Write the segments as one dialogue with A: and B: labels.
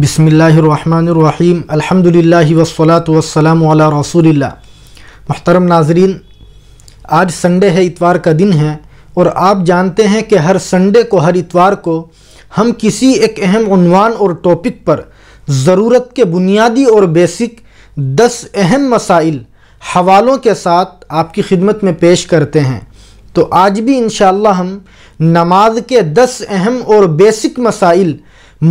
A: बिसमीम् अल्हम्दुलिल्लाह वसलात वसलाम वाला रसूलिल्ला महतरम नाजरीन आज संडे है इतवार का दिन है और आप जानते हैं कि हर संडे को हर इतवार को हम किसी एक अहम अनवान और टॉपिक पर ज़रूरत के बुनियादी और बेसिक दस अहम मसाइल हवालों के साथ आपकी खिदमत में पेश करते हैं तो आज भी इन हम नमाज के दस अहम और बेसिक मसाइल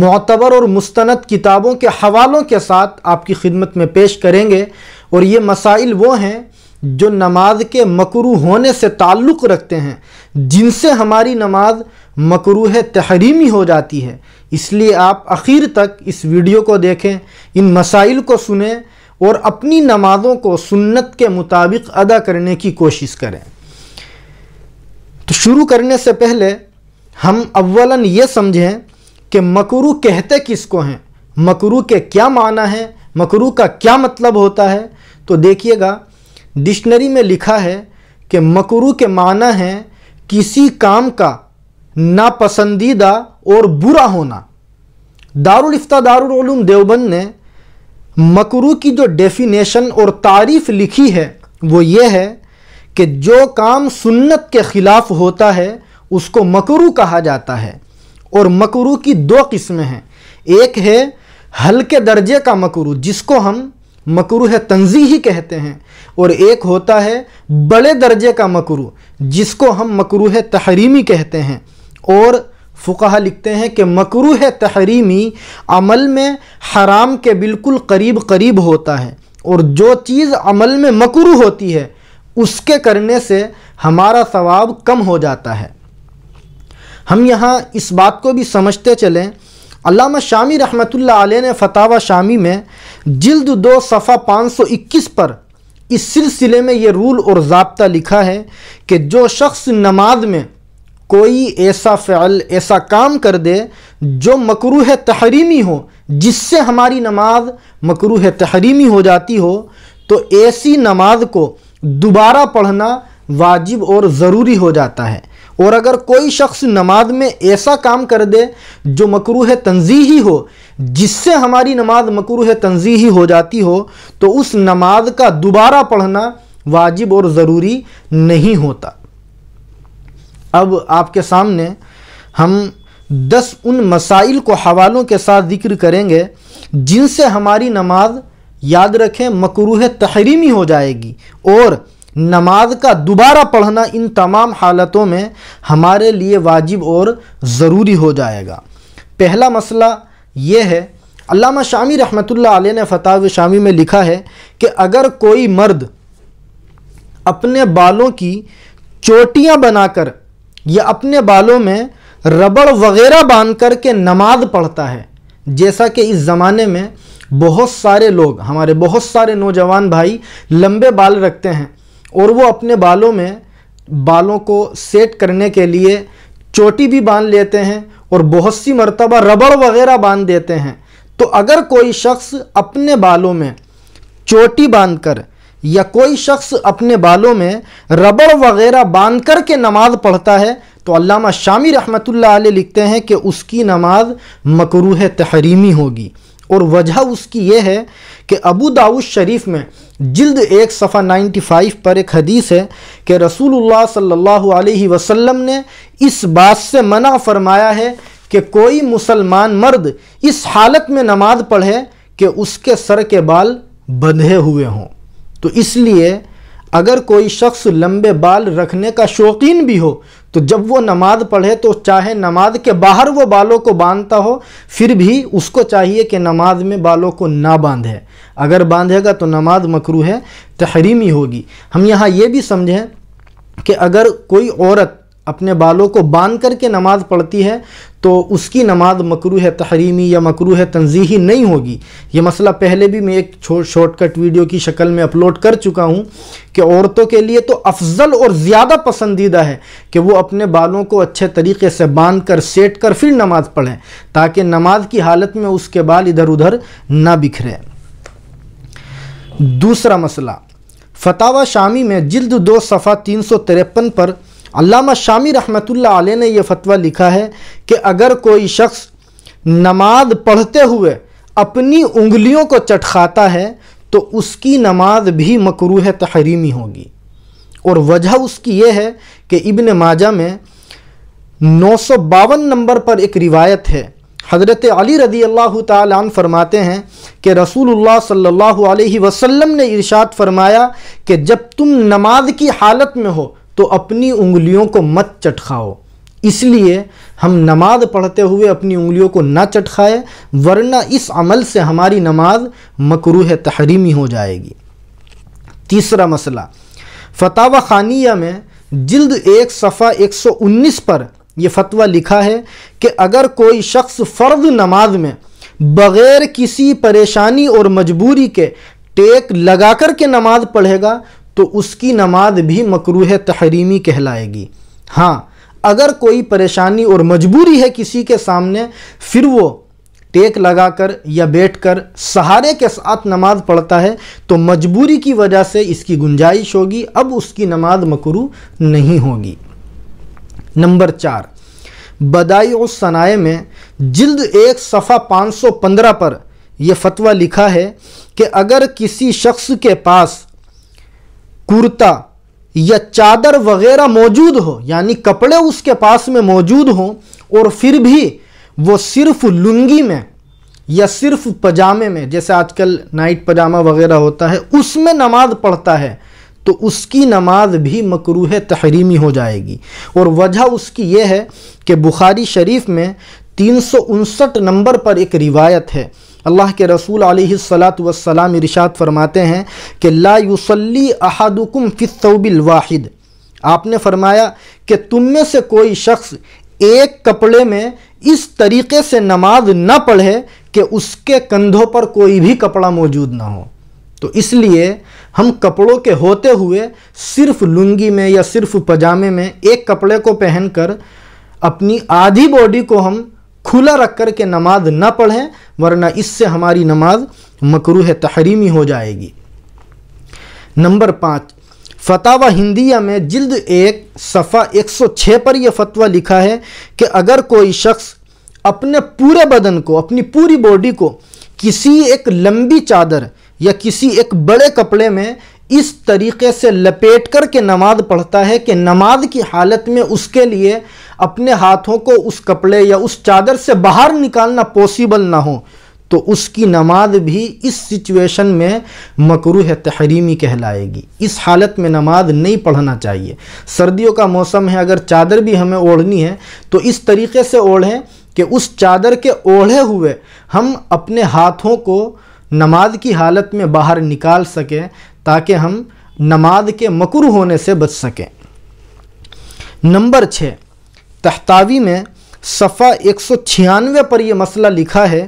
A: मतबर और मुस्ंद किताबों के हवालों के साथ आपकी खिदमत में पेश करेंगे और ये मसाइल वो हैं जो नमाज के मकरू होने से ताल्लुक़ रखते हैं जिनसे हमारी नमाज मकरूह तहरीमी हो जाती है इसलिए आप आखिर तक इस वीडियो को देखें इन मसाइल को सुने और अपनी नमाज़ों को सुन्नत के मुताबिक अदा करने की कोशिश करें तो शुरू करने से पहले हम अवला ये समझें कि मकरू कहते किसको हैं मकरू के क्या माना है मकरू का क्या मतलब होता है तो देखिएगा डिक्शनरी में लिखा है कि मकरू के माना है किसी काम का नापसंदीदा और बुरा होना दारुल इफ्ता दारुल देवबंद ने मकरू की जो डेफिनेशन और तारीफ लिखी है वो ये है कि जो काम सुन्नत के ख़िलाफ़ होता है उसको मकरू कहा जाता है और मकरू की दो किस्में हैं एक है हल्के दर्जे का मकरू जिसको हम मकरू है तंजी ही कहते हैं और एक होता है बड़े दर्जे का मकरू जिसको हम मकरू है तहरीमी कहते हैं और फुकाहा लिखते हैं कि मकरू है तहरीमी अमल में हराम के बिल्कुल करीब करीब होता है और जो चीज़ अमल में मकरू होती है उसके करने से हमारा सवाब कम हो जाता है हम यहाँ इस बात को भी समझते चलें अलामा शामी रहमत ने फतावा शामी में जल्द दो सफ़ा 521 पर इस सिलसिले में ये रूल और ज़बता लिखा है कि जो शख्स नमाज में कोई ऐसा फ़ल ऐसा काम कर दे जो मकरूह तहरीमी हो जिससे हमारी नमाज मकरूह तहरीमी हो जाती हो तो ऐसी नमाज को दोबारा पढ़ना वाजिब और ज़रूरी हो जाता है और अगर कोई शख्स नमाज में ऐसा काम कर दे जो मकरूह ही हो जिससे हमारी नमाज मकरूह तनजीही हो जाती हो तो उस नमाज का दोबारा पढ़ना वाजिब और ज़रूरी नहीं होता अब आपके सामने हम दस उन मसाइल को हवालों के साथ जिक्र करेंगे जिनसे हमारी नमाज याद रखें मकरू तहरीमी हो जाएगी और नमाज का दोबारा पढ़ना इन तमाम हालतों में हमारे लिए वाजिब और ज़रूरी हो जाएगा पहला मसला ये है अल्लामा शामी रहमतुल्लाह अलैह ने फताव शामी में लिखा है कि अगर कोई मर्द अपने बालों की चोटियां बनाकर या अपने बालों में रबड़ वगैरह बांध कर के नमाज पढ़ता है जैसा कि इस ज़माने में बहुत सारे लोग हमारे बहुत सारे नौजवान भाई लंबे बाल रखते हैं और वो अपने बालों में बालों को सेट करने के लिए चोटी भी बांध लेते हैं और बहुत सी मरतबा रबड़ वगैरह बांध देते हैं तो अगर कोई शख्स अपने बालों में चोटी बांध कर या कोई शख्स अपने बालों में रबड़ वगैरह बांध कर के नमाज पढ़ता है तो अल्लामा शामी रहमतुल्लाह लिखते हैं कि उसकी नमाज मकरूह तहरीमी होगी और वजह उसकी यह है कि अबू दाऊद शरीफ में जिल्द एक सफ़ा नाइन्टी फाइव पर एक हदीस है कि रसूलुल्लाह सल्लल्लाहु अलैहि वसल्लम ने इस बात से मना फरमाया है कि कोई मुसलमान मर्द इस हालत में नमाज पढ़े कि उसके सर के बाल बंधे हुए हों तो इसलिए अगर कोई शख्स लंबे बाल रखने का शौकीन भी हो तो जब वो नमाज पढ़े तो चाहे नमाज के बाहर वो बालों को बांधता हो फिर भी उसको चाहिए कि नमाज में बालों को ना बांधे अगर बांधेगा तो नमाज मकरू है तहरीमी होगी हम यहाँ ये भी समझें कि अगर कोई औरत अपने बालों को बांध करके नमाज़ पढ़ती है तो उसकी नमाज मकरू है तहरीमी या मकरू है तनजीही नहीं होगी ये मसला पहले भी मैं एक शॉर्टकट वीडियो की शक्ल में अपलोड कर चुका हूँ कि औरतों के लिए तो अफजल और ज़्यादा पसंदीदा है कि वो अपने बालों को अच्छे तरीके से बांध कर सेट कर फिर नमाज़ पढ़ें ताकि नमाज की हालत में उसके बाल इधर उधर ना बिखरे दूसरा मसला फतावा शामी में जिल्द दो सफ़ा तीन सौ तिरपन पर अल्लामा शामी रहमतुल्लाह अलैह ने यह फतवा लिखा है कि अगर कोई शख्स नमाज पढ़ते हुए अपनी उंगलियों को चटखाता है तो उसकी नमाज भी मकरूह तहरीमी होगी और वजह उसकी यह है कि इबन माजा में नौ सौ बावन नंबर पर एक रिवायत है हज़रत अली रदी अल्लाह तालन फरमाते हैं कि रसूलुल्लाह सल्लल्लाहु अलैहि वसल्लम ने इरशाद फरमाया कि जब तुम नमाज की हालत में हो तो अपनी उंगलियों को मत चटखाओ इसलिए हम नमाज पढ़ते हुए अपनी उंगलियों को ना चटखाए वरना इस अमल से हमारी नमाज मकरूह तहरीमी हो जाएगी तीसरा मसला फतावा खानिया में जिल्द एक सफ़ा 119 पर यह फतवा लिखा है कि अगर कोई शख्स फ़र्द नमाज में बग़ैर किसी परेशानी और मजबूरी के टेक लगा कर के नमाज पढ़ेगा तो उसकी नमाज भी मकरूह तहरीमी कहलाएगी हाँ अगर कोई परेशानी और मजबूरी है किसी के सामने फिर वो टेक लगाकर या बैठकर सहारे के साथ नमाज पढ़ता है तो मजबूरी की वजह से इसकी गुंजाइश होगी अब उसकी नमाज मकरू नहीं होगी नंबर चार बदाई और सनाए में जिल्द एक सफ़ा 515 पर यह फतवा लिखा है कि अगर किसी शख्स के पास कुर्ता या चादर वगैरह मौजूद हो यानी कपड़े उसके पास में मौजूद हों और फिर भी वो सिर्फ लुंगी में या सिर्फ पजामे में जैसे आजकल नाइट पजामा वगैरह होता है उसमें नमाज पढ़ता है तो उसकी नमाज भी मकरूह तहरीमी हो जाएगी और वजह उसकी यह है कि बुखारी शरीफ में तीन नंबर पर एक रिवायत है अल्लाह के रसूल सलात वसलाम इरशाद फरमाते हैं कि ला युसली अहादुकुम फ़िसबिल वाहिद आपने फरमाया कि तुम में से कोई शख्स एक कपड़े में इस तरीके से नमाज न पढ़े कि उसके कंधों पर कोई भी कपड़ा मौजूद ना हो तो इसलिए हम कपड़ों के होते हुए सिर्फ लुंगी में या सिर्फ पजामे में एक कपड़े को पहनकर अपनी आधी बॉडी को हम खुला रख कर के नमाज न पढ़ें वरना इससे हमारी नमाज मकरूह तहरीमी हो जाएगी नंबर पाँच फतावा हिंदिया में जिल्द एक सफ़ा 106 पर यह फतवा लिखा है कि अगर कोई शख्स अपने पूरे बदन को अपनी पूरी बॉडी को किसी एक लंबी चादर या किसी एक बड़े कपड़े में इस तरीके से लपेट कर के नमाज पढ़ता है कि नमाज की हालत में उसके लिए अपने हाथों को उस कपड़े या उस चादर से बाहर निकालना पॉसिबल ना हो तो उसकी नमाज भी इस सिचुएशन में मकरूह तहरीमी कहलाएगी इस हालत में नमाज नहीं पढ़ना चाहिए सर्दियों का मौसम है अगर चादर भी हमें ओढ़नी है तो इस तरीके से ओढ़ें कि उस चादर के ओढ़े हुए हम अपने हाथों को नमाज की हालत में बाहर निकाल सकें ताकि हम नमाज के मकर होने से बच सकें नंबर छः तहतावी में सफ़ा एक सौ छियानवे पर यह मसला लिखा है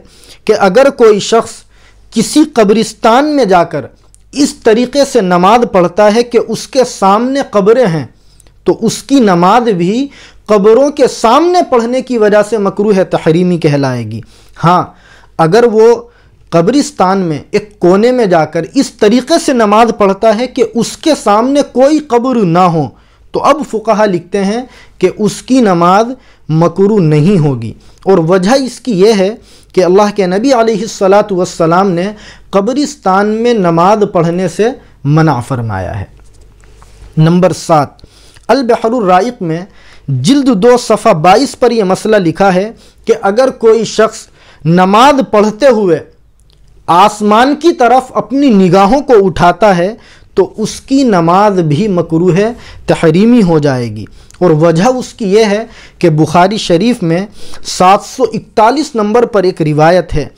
A: कि अगर कोई शख्स किसी कब्रिस्तान में जाकर इस तरीके से नमाज पढ़ता है कि उसके सामने कब्रें हैं तो उसकी नमाज भी कब्रों के सामने पढ़ने की वजह से मकरू तहरीमी कहलाएगी हाँ अगर वो कब्रिस्तान में एक कोने में जाकर इस तरीके से नमाज पढ़ता है कि उसके सामने कोई कब्र ना हो तो अब फ़ुकाहा लिखते हैं कि उसकी नमाज मकरू नहीं होगी और वजह इसकी यह है कि अल्लाह के नबी आलत वसलाम ने कब्रिस्तान में नमाज पढ़ने से मना फरमाया है नंबर सात अलबहरूराइक में जल्द दो सफ़ा बाईस पर यह मसला लिखा है कि अगर कोई शख्स नमाज पढ़ते हुए आसमान की तरफ अपनी निगाहों को उठाता है तो उसकी नमाज भी मकरू है तहरीमी हो जाएगी और वजह उसकी यह है कि बुखारी शरीफ में 741 नंबर पर एक रिवायत है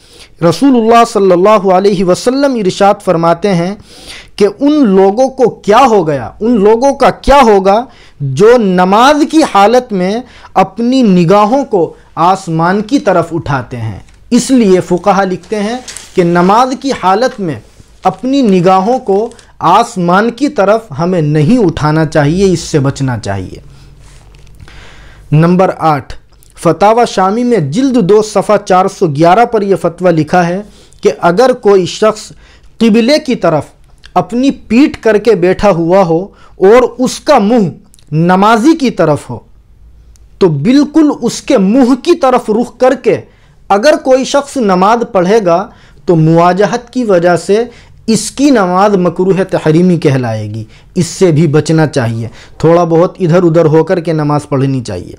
A: रसूलुल्लाह सल्लल्लाहु अलैहि वसल्लम इरशाद फरमाते हैं कि उन लोगों को क्या हो गया उन लोगों का क्या होगा जो नमाज की हालत में अपनी निगाहों को आसमान की तरफ उठाते हैं इसलिए फ़ुकाहा लिखते हैं कि नमाज की हालत में अपनी निगाहों को आसमान की तरफ हमें नहीं उठाना चाहिए इससे बचना चाहिए नंबर आठ फतावा शामी में जिल्द दो सफ़ा 411 पर यह फतवा लिखा है कि अगर कोई शख्स किबले की तरफ अपनी पीठ करके बैठा हुआ हो और उसका मुंह नमाजी की तरफ हो तो बिल्कुल उसके मुंह की तरफ रुख करके अगर कोई शख्स नमाज पढ़ेगा तो मुआजहत की वजह से इसकी नमाज मकरूह तहरीमी कहलाएगी इससे भी बचना चाहिए थोड़ा बहुत इधर उधर होकर के नमाज़ पढ़नी चाहिए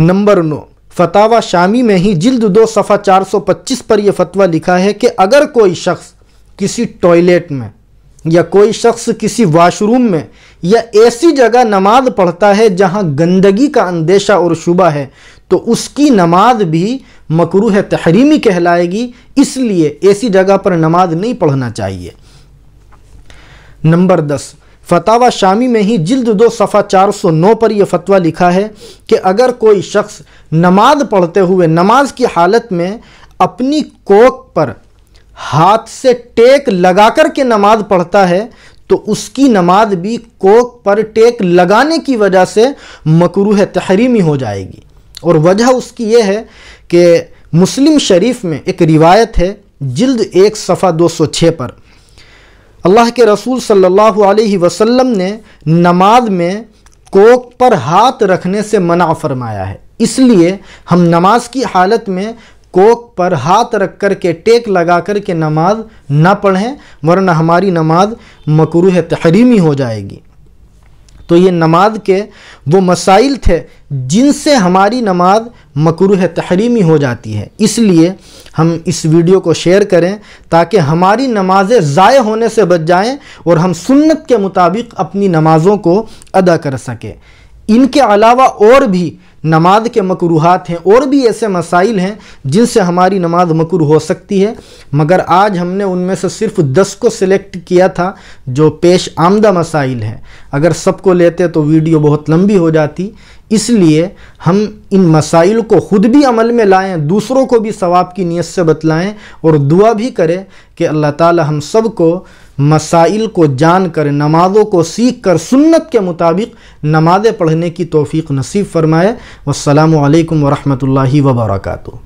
A: नंबर नौ फतावा शामी में ही जिल्द दो सफ़ा 425 पर यह फतवा लिखा है कि अगर कोई शख्स किसी टॉयलेट में या कोई शख्स किसी वॉशरूम में या ऐसी जगह नमाज पढ़ता है जहां गंदगी का अंदेशा और शुबा है तो उसकी नमाज भी मकरूह तहरीमी कहलाएगी इसलिए ऐसी जगह पर नमाज नहीं पढ़ना चाहिए नंबर दस फतावा शामी में ही जिल्द दो सफ़ा 409 पर यह फतवा लिखा है कि अगर कोई शख्स नमाज पढ़ते हुए नमाज की हालत में अपनी कोक पर हाथ से टेक लगा कर के नमाज पढ़ता है तो उसकी नमाज भी कोक पर टेक लगाने की वजह से मकरूह तहरीमी हो जाएगी और वजह उसकी यह है कि मुस्लिम शरीफ में एक रिवायत है जिल्द एक सफ़ा 206 पर अल्लाह के रसूल सल्लल्लाहु अलैहि वसल्लम ने नमाज में कोक पर हाथ रखने से मना फरमाया है इसलिए हम नमाज की हालत में कोक पर हाथ रख कर के टेक लगा कर के नमाज ना पढ़ें वरना हमारी नमाज है तहरीमी हो जाएगी तो ये नमाज के वो मसाइल थे जिनसे हमारी नमाज है तहरीमी हो जाती है इसलिए हम इस वीडियो को शेयर करें ताकि हमारी नमाज़ें ज़ाय होने से बच जाएं और हम सुन्नत के मुताबिक अपनी नमाज़ों को अदा कर सकें इनके अलावा और भी नमाज के मकरूहत हैं और भी ऐसे मसाइल हैं जिनसे हमारी नमाज मकर हो सकती है मगर आज हमने उनमें से सिर्फ दस को सिलेक्ट किया था जो पेश आमदा मसाइल हैं अगर सबको लेते तो वीडियो बहुत लंबी हो जाती इसलिए हम इन मसाइल को ख़ुद भी अमल में लाएं दूसरों को भी सवाब की नीयत से बतलाएं और दुआ भी करें कि अल्लाह ताला हम सबको मसाइल को जान कर नमाज़ों को सीख कर सुन्नत के मुताबिक नमाज़ें पढ़ने की तोफ़ी नसीब फ़रमाए वालकम वरहमल वबरकू